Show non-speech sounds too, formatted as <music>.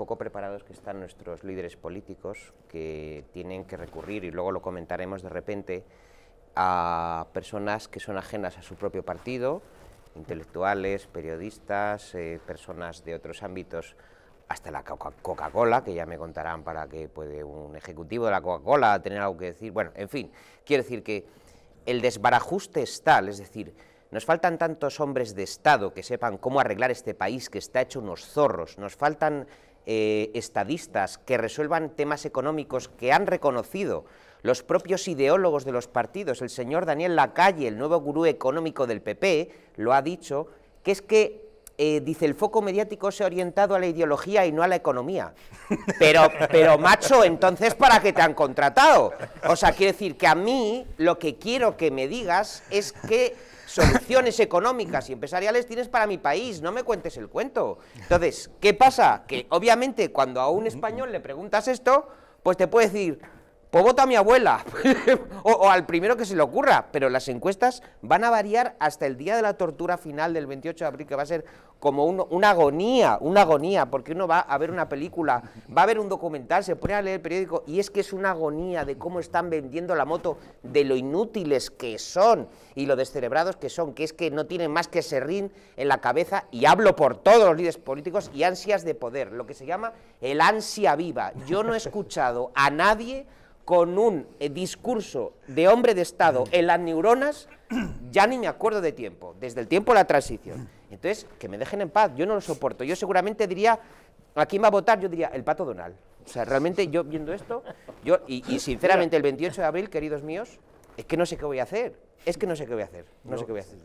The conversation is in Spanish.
poco preparados que están nuestros líderes políticos que tienen que recurrir, y luego lo comentaremos de repente, a personas que son ajenas a su propio partido, intelectuales, periodistas, eh, personas de otros ámbitos, hasta la Coca-Cola, que ya me contarán para que puede un ejecutivo de la Coca-Cola tener algo que decir. Bueno, en fin, quiero decir que el desbarajuste es tal, es decir, nos faltan tantos hombres de Estado que sepan cómo arreglar este país que está hecho unos zorros, nos faltan eh, estadistas, que resuelvan temas económicos que han reconocido los propios ideólogos de los partidos, el señor Daniel Lacalle, el nuevo gurú económico del PP, lo ha dicho, que es que eh, dice, el foco mediático se ha orientado a la ideología y no a la economía. Pero, pero macho, entonces, ¿para qué te han contratado? O sea, quiero decir que a mí lo que quiero que me digas es que soluciones económicas y empresariales tienes para mi país, no me cuentes el cuento. Entonces, ¿qué pasa? Que obviamente cuando a un español le preguntas esto, pues te puede decir, pues vota a mi abuela, <laughs> o, al primero que se le ocurra, pero las encuestas van a variar hasta el día de la tortura final del 28 de abril, que va a ser como una agonía, una agonía, porque uno va a ver una película, va a ver un documental, se pone a leer el periódico, y es que es una agonía de cómo están vendiendo la moto, de lo inútiles que son, y lo descerebrados que son, que es que no tienen más que serrín en la cabeza, y hablo por todos los líderes políticos, y ansias de poder, lo que se llama el ansia viva. Yo no he escuchado a nadie con un eh, discurso de hombre de Estado en las neuronas, ya ni me acuerdo de tiempo, desde el tiempo de la transición. Entonces, que me dejen en paz, yo no lo soporto. Yo seguramente diría, ¿a quién va a votar? Yo diría, el pato donal. O sea, realmente yo viendo esto, yo y, sinceramente el 28 de abril, queridos míos, es que no sé qué voy a hacer. Es que no sé qué voy a hacer. no sé qué voy a hacer.